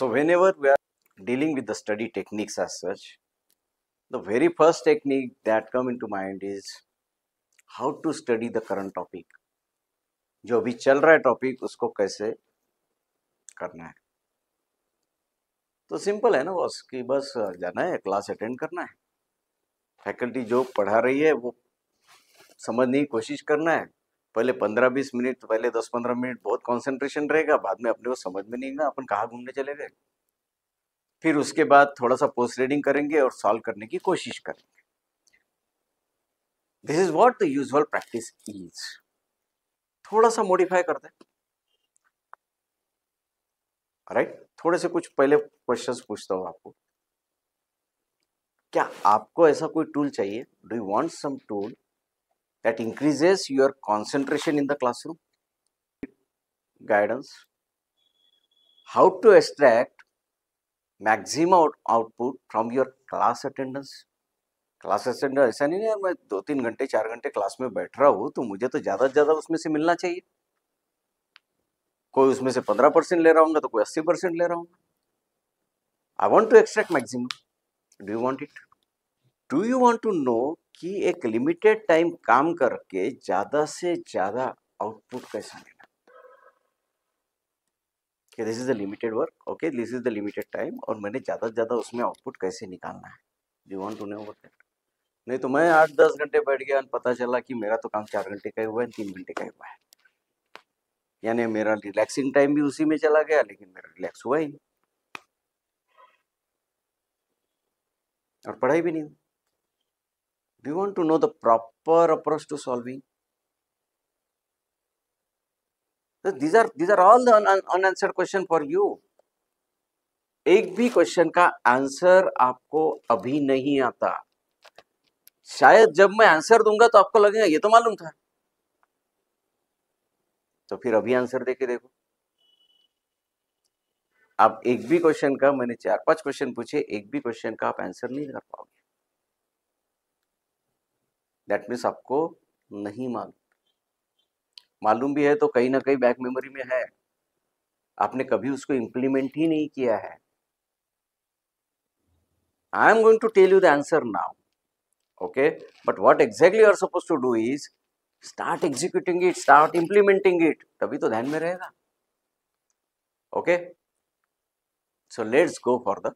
So whenever we are dealing with the study techniques as such, the very first technique that come into mind is how to study the current topic. जो अभी चल रहा है topic उसको कैसे करना है तो सिंपल है ना बस कि बस जाना है क्लास अटेंड करना है फैकल्टी जो पढ़ा रही है वो समझने की कोशिश करना है पहले पंद्रह बीस मिनट तो पहले दस पंद्रह मिनट बहुत कॉन्सेंट्रेशन रहेगा बाद में अपने को समझ में नहीं आएगा अपन कहाँ घूमने चले गए फिर उसके बाद थोड़ा सा पोस्ट रीडिंग करेंगे और सॉल्व करने की कोशिश करेंगे this is what the usual practice is थोड़ा सा मॉडिफाई कर दे राइट right? थोड़े से कुछ पहले क्वेश्चन पूछता हूँ आपको क्या आपको ऐसा कोई टूल चाहिए do you want some tool that increases your concentration in the classroom guidance how to extract maximum out output from your class attendance class attender ऐसा नहीं है मैं दो तीन घंटे चार घंटे क्लास में बैठ रहा हूँ तो मुझे तो ज़्यादा से ज़्यादा उसमें से मिलना चाहिए कोई उसमें से पंद्रह परसेंट ले रहा हूँ तो कोई अस्सी परसेंट ले रहा हूँ I want to extract maximum do you want it do you want to know कि एक लिमिटेड टाइम काम करके ज़्यादा से ज़्यादा आउटपुट कैसे लेना कि this is the limited work okay this is the limited time और मैंने ज़्यादा से ज़्यादा उसमें आउटपुट कैसे निकालना है you want to know work नहीं तो मैं आठ दस घंटे बैठ गया पता चला कि मेरा तो काम चार घंटे का हुआ है तीन घंटे का हुआ है यानी मेरा रिलैक्सिंग टाइम भी उसी में चला गया लेकिन मेरा रिलैक्स हुआ ही नहीं और पढ़ाई भी नहीं हुई Do you want to know the proper approach to solving? So these are these are all the un, un, unanswered question for you. एक भी क्वेश्चन का आंसर आपको अभी नहीं आता शायद जब मैं आंसर दूंगा तो आपको लगेगा ये तो मालूम था तो फिर अभी आंसर देके देखो आप एक भी क्वेश्चन का मैंने चार पांच क्वेश्चन पूछे एक भी क्वेश्चन का आप आंसर नहीं कर पाओगे दैट मीन्स आपको नहीं मालूम मालूम भी है तो कहीं ना कहीं बैक मेमोरी में है आपने कभी उसको इम्प्लीमेंट ही नहीं किया है I am going to tell you the answer now okay but what exactly are suppose to do is start executing it start implementing it तभी तो ध्यान में रहेगा okay so let's go for the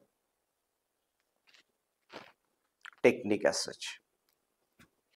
technique as such